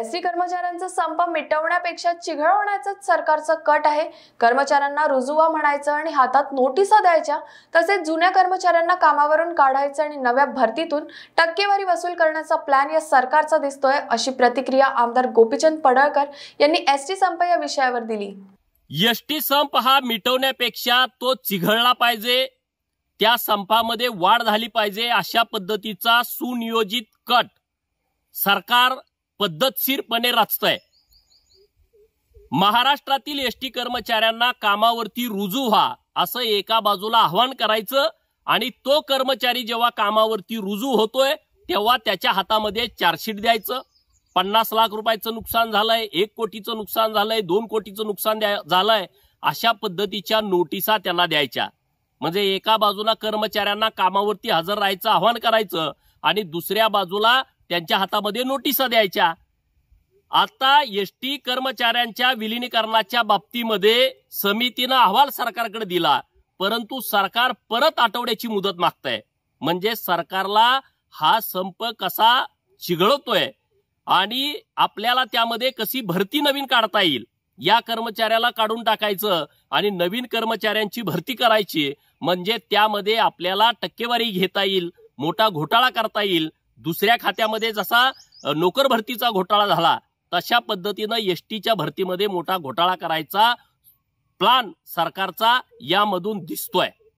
ST कर्मचाऱ्यांचा संप मिटवण्यापेक्षा चिघळवण्याचा सरकारचं कट आहे कर्मचाऱ्यांना रुजुवा म्हणायचं आणि हातात नोटिसा द्यायच्या तसेच जुन्या कर्मचाऱ्यांना कामावरून काढायचं आणि नव्या भरतीतून टक्केवारी वसूल करण्याचा प्लॅन या सरकारचा दिसतोय अशी प्रतिक्रिया आमदार गोपीचंद पडळकर यांनी एस टी संप या विषयावर दिली एसटी संप हा मिटवण्यापेक्षा तो चिघळला पाहिजे त्या संपामध्ये वाढ झाली पाहिजे अशा पद्धतीचा सुनियोजित कट सरकार पद्धतशीरपणे राचत आहे महाराष्ट्रातील एसटी कर्मचाऱ्यांना कामावरती रुजू व्हा असं एका बाजूला आव्हान करायचं आणि तो कर्मचारी जेव्हा कामावरती रुजू होतोय तेव्हा त्याच्या हातामध्ये चार्जशीट द्यायचं पन्नास लाख रुपयाचं नुकसान झालंय एक कोटीचं नुकसान झालंय दोन कोटीचं नुकसान झालंय अशा पद्धतीच्या नोटिसा त्यांना द्यायच्या म्हणजे एका बाजूला कर्मचाऱ्यांना कामावरती हजर राहायचं आव्हान करायचं आणि दुसऱ्या बाजूला त्यांच्या हातामध्ये नोटिसा द्यायच्या आता एस टी कर्मचाऱ्यांच्या विलिनीकरणाच्या बाबतीमध्ये समितीनं अहवाल सरकारकडे दिला परंतु सरकार परत आठवड्याची मुदत मागतंय म्हणजे सरकारला हा संप कसा चिघळतोय आणि आपल्याला त्यामध्ये कशी भरती नवीन काढता येईल या कर्मचाऱ्याला काढून टाकायचं आणि नवीन कर्मचाऱ्यांची भरती करायची म्हणजे त्यामध्ये आपल्याला टक्केवारी घेता येईल मोठा घोटाळा करता येईल दुसऱ्या खात्यामध्ये जसा नोकर भरतीचा घोटाळा झाला तशा पद्धतीनं एस टीच्या भरतीमध्ये मोठा घोटाळा करायचा प्लान सरकारचा यामधून दिसतोय